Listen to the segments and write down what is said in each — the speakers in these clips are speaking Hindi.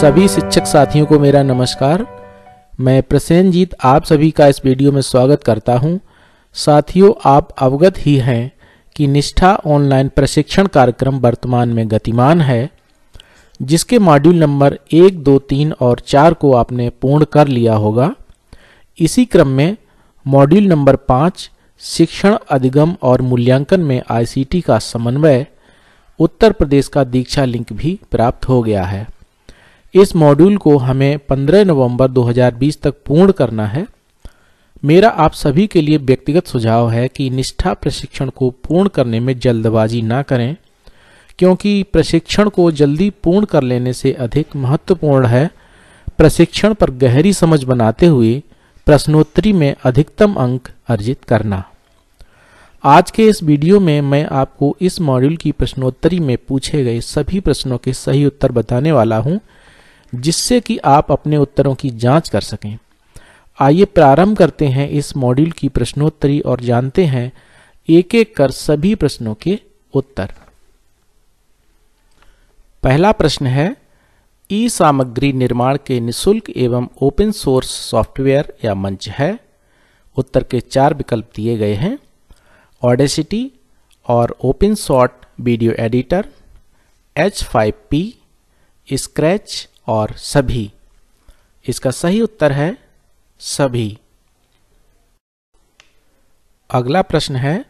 सभी शिक्षक साथियों को मेरा नमस्कार मैं प्रसेनजीत आप सभी का इस वीडियो में स्वागत करता हूं। साथियों आप अवगत ही हैं कि निष्ठा ऑनलाइन प्रशिक्षण कार्यक्रम वर्तमान में गतिमान है जिसके मॉड्यूल नंबर एक दो तीन और चार को आपने पूर्ण कर लिया होगा इसी क्रम में मॉड्यूल नंबर पाँच शिक्षण अधिगम और मूल्यांकन में आईसीटी का समन्वय उत्तर प्रदेश का दीक्षा लिंक भी प्राप्त हो गया है इस मॉड्यूल को हमें 15 नवंबर 2020 तक पूर्ण करना है मेरा आप सभी के लिए व्यक्तिगत सुझाव है कि निष्ठा प्रशिक्षण को पूर्ण करने में जल्दबाजी ना करें क्योंकि प्रशिक्षण को जल्दी पूर्ण कर लेने से अधिक महत्वपूर्ण है प्रशिक्षण पर गहरी समझ बनाते हुए प्रश्नोत्तरी में अधिकतम अंक अर्जित करना आज के इस वीडियो में मैं आपको इस मॉड्यूल की प्रश्नोत्तरी में पूछे गए सभी प्रश्नों के सही उत्तर बताने वाला हूं जिससे कि आप अपने उत्तरों की जांच कर सकें आइए प्रारंभ करते हैं इस मॉड्यूल की प्रश्नोत्तरी और जानते हैं एक एक कर सभी प्रश्नों के उत्तर पहला प्रश्न है ई सामग्री निर्माण के निशुल्क एवं ओपन सोर्स सॉफ्टवेयर या मंच है उत्तर के चार विकल्प दिए गए हैं ऑडेसिटी और open shot video editor H five P Scratch और सभी इसका सही उत्तर है सभी अगला प्रश्न है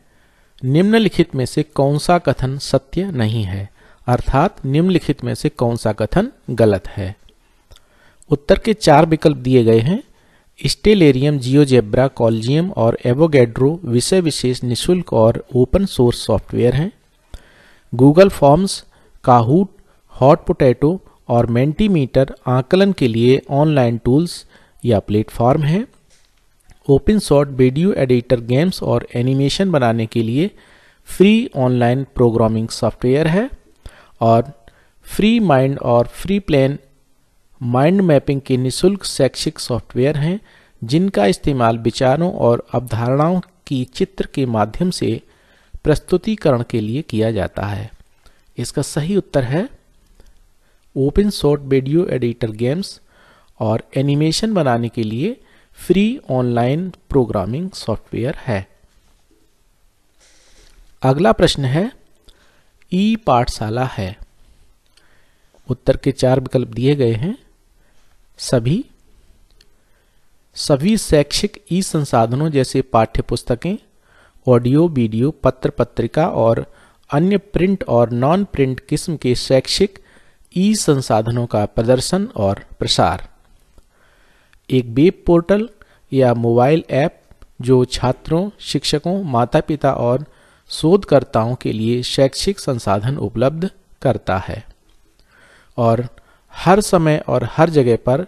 निम्नलिखित में से कौन सा कथन सत्य नहीं है अर्थात निम्नलिखित में से कौन सा कथन गलत है उत्तर के चार विकल्प दिए गए हैं स्टेलेरियम जियोजेब्रा कॉलजियम और एवोगेड्रो विषय विशेष निशुल्क और ओपन सोर्स सॉफ्टवेयर हैं Google forms Kahoot hot potato और मेंटीमीटर आकलन के लिए ऑनलाइन टूल्स या प्लेटफॉर्म हैं open shot video editor games और एनिमेशन बनाने के लिए फ्री ऑनलाइन प्रोग्रामिंग सॉफ्टवेयर है और फ्री माइंड और फ्री प्लान माइंड मैपिंग के निशुल्क शैक्षिक सॉफ्टवेयर हैं जिनका इस्तेमाल विचारों और अवधारणाओं की चित्र के माध्यम से प्रस्तुतिकरण के लिए किया जाता है इसका सही उत्तर है open sort video editor games और एनिमेशन बनाने के लिए फ्री ऑनलाइन प्रोग्रामिंग सॉफ्टवेयर है अगला प्रश्न है ई पाठशाला है उत्तर के चार विकल्प दिए गए हैं सभी सभी शैक्षिक ई संसाधनों जैसे पाठ्य पुस्तकें ऑडियो वीडियो पत्र पत्रिका और अन्य प्रिंट और नॉन प्रिंट किस्म के शैक्षिक ई संसाधनों का प्रदर्शन और प्रसार एक वेब पोर्टल या मोबाइल ऐप जो छात्रों शिक्षकों माता पिता और शोधकर्ताओं के लिए शैक्षिक संसाधन उपलब्ध करता है और हर समय और हर जगह पर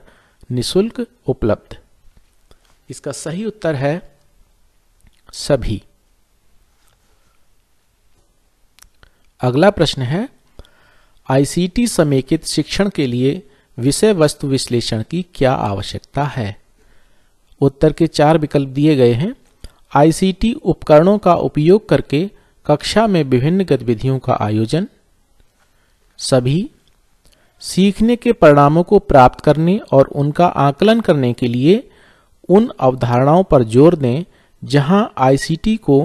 निशुल्क उपलब्ध इसका सही उत्तर है सभी अगला प्रश्न है आईसीटी समेकित शिक्षण के लिए विषय वस्तु विश्लेषण की क्या आवश्यकता है उत्तर के चार विकल्प दिए गए हैं आईसीटी उपकरणों का उपयोग करके कक्षा में विभिन्न गतिविधियों का आयोजन सभी सीखने के परिणामों को प्राप्त करने और उनका आकलन करने के लिए उन अवधारणाओं पर जोर दें जहां आईसीटी को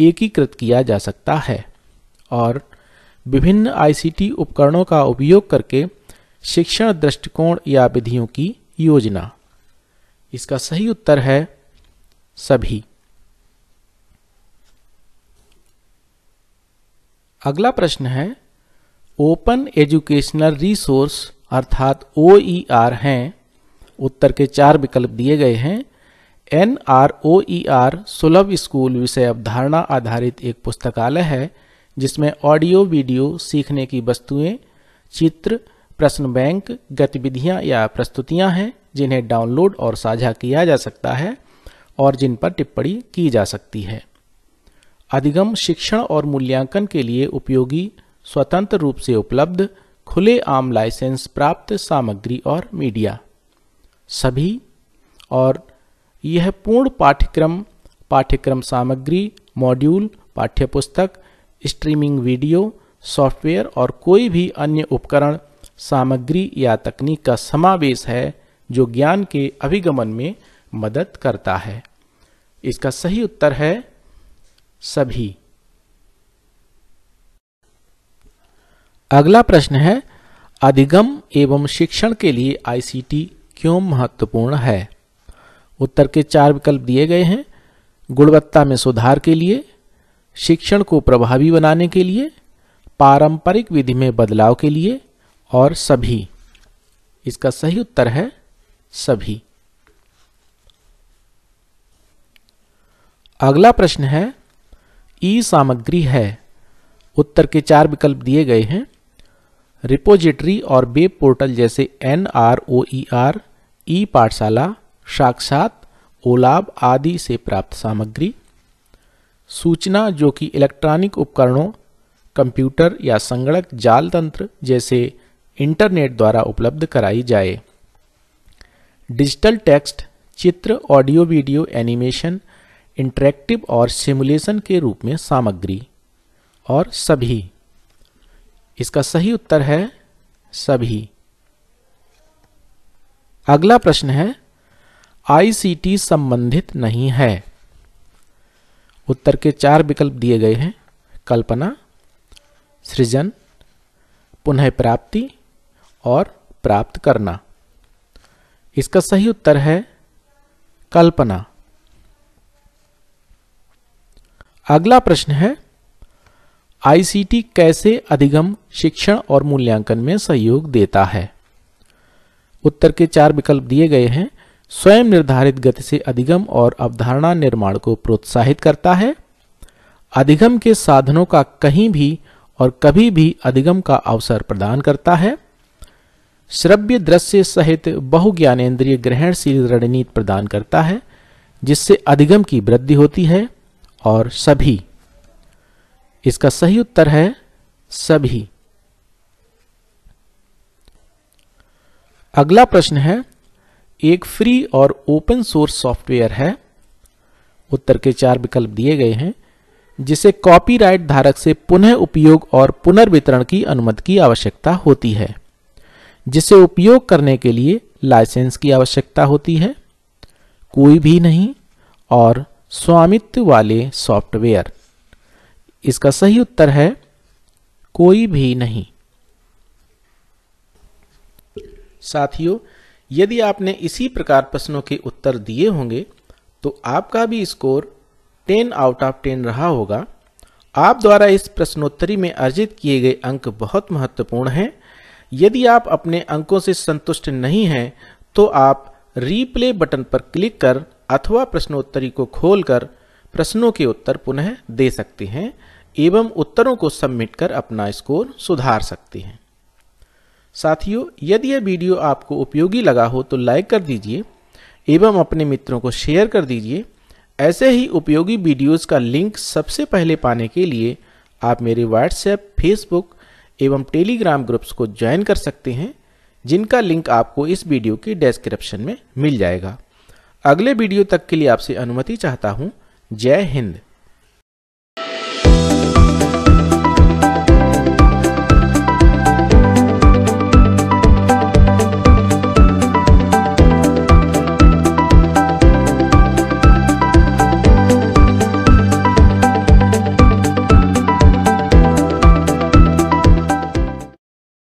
एकीकृत किया जा सकता है और विभिन्न आईसीटी उपकरणों का उपयोग करके शिक्षण दृष्टिकोण या विधियों की योजना इसका सही उत्तर है सभी अगला प्रश्न है ओपन एजुकेशनल रिसोर्स अर्थात ओ e हैं उत्तर के चार विकल्प दिए गए हैं N R O E R सुलभ स्कूल विषय अवधारणा आधारित एक पुस्तकालय है जिसमें ऑडियो वीडियो सीखने की वस्तुएं चित्र प्रश्न बैंक गतिविधियां या प्रस्तुतियां हैं जिन्हें डाउनलोड और साझा किया जा सकता है और जिन पर टिप्पणी की जा सकती है अधिगम शिक्षण और मूल्यांकन के लिए उपयोगी स्वतंत्र रूप से उपलब्ध खुले आम लाइसेंस प्राप्त सामग्री और मीडिया सभी और यह पूर्ण पाठ्यक्रम पाठ्यक्रम सामग्री मॉड्यूल पाठ्यपुस्तक स्ट्रीमिंग वीडियो सॉफ्टवेयर और कोई भी अन्य उपकरण सामग्री या तकनीक का समावेश है जो ज्ञान के अभिगमन में मदद करता है इसका सही उत्तर है सभी अगला प्रश्न है अधिगम एवं शिक्षण के लिए आईसीटी क्यों महत्वपूर्ण है उत्तर के चार विकल्प दिए गए हैं गुणवत्ता में सुधार के लिए शिक्षण को प्रभावी बनाने के लिए पारंपरिक विधि में बदलाव के लिए और सभी इसका सही उत्तर है सभी अगला प्रश्न है ई सामग्री है उत्तर के चार विकल्प दिए गए हैं रिपोजिटरी और वेब पोर्टल जैसे N R O E R e Pathshala Sakshat ओलाब आदि से प्राप्त सामग्री सूचना जो कि इलेक्ट्रॉनिक उपकरणों कंप्यूटर या संगणक जाल तंत्र जैसे इंटरनेट द्वारा उपलब्ध कराई जाए डिजिटल टेक्स्ट चित्र ऑडियो वीडियो एनिमेशन इंटरेक्टिव और सिमुलेशन के रूप में सामग्री और सभी इसका सही उत्तर है सभी अगला प्रश्न है आईसीटी संबंधित नहीं है उत्तर के चार विकल्प दिए गए हैं कल्पना सृजन पुनः प्राप्ति और प्राप्त करना इसका सही उत्तर है कल्पना अगला प्रश्न है आईसीटी कैसे अधिगम शिक्षण और मूल्यांकन में सहयोग देता है उत्तर के चार विकल्प दिए गए हैं स्वयं निर्धारित गति से अधिगम और अवधारणा निर्माण को प्रोत्साहित करता है अधिगम के साधनों का कहीं भी और कभी भी अधिगम का अवसर प्रदान करता है श्रव्य दृश्य सहित बहुज्ञानेन्द्रिय ग्रहणशील रणनीति प्रदान करता है जिससे अधिगम की वृद्धि होती है और सभी इसका सही उत्तर है सभी अगला प्रश्न है एक फ्री और ओपन सोर्स सॉफ्टवेयर है उत्तर के चार विकल्प दिए गए हैं जिसे कॉपीराइट धारक से पुनः उपयोग और पुनर्वितरण की अनुमति की आवश्यकता होती है जिसे उपयोग करने के लिए लाइसेंस की आवश्यकता होती है कोई भी नहीं और स्वामित्व वाले सॉफ्टवेयर इसका सही उत्तर है कोई भी नहीं साथियों यदि आपने इसी प्रकार प्रश्नों के उत्तर दिए होंगे तो आपका भी स्कोर 10 आउट ऑफ 10 रहा होगा आप द्वारा इस प्रश्नोत्तरी में अर्जित किए गए अंक बहुत महत्वपूर्ण हैं यदि आप अपने अंकों से संतुष्ट नहीं हैं तो आप रीप्ले बटन पर क्लिक कर अथवा प्रश्नोत्तरी को खोलकर प्रश्नों के उत्तर पुनः दे सकते हैं एवं उत्तरों को सबमिट कर अपना स्कोर सुधार सकते हैं साथियों यदि यह वीडियो आपको उपयोगी लगा हो तो लाइक कर दीजिए एवं अपने मित्रों को शेयर कर दीजिए ऐसे ही उपयोगी वीडियोस का लिंक सबसे पहले पाने के लिए आप मेरे व्हाट्सएप फेसबुक एवं टेलीग्राम ग्रुप्स को ज्वाइन कर सकते हैं जिनका लिंक आपको इस वीडियो के डिस्क्रिप्शन में मिल जाएगा अगले वीडियो तक के लिए आपसे अनुमति चाहता हूँ जय हिंद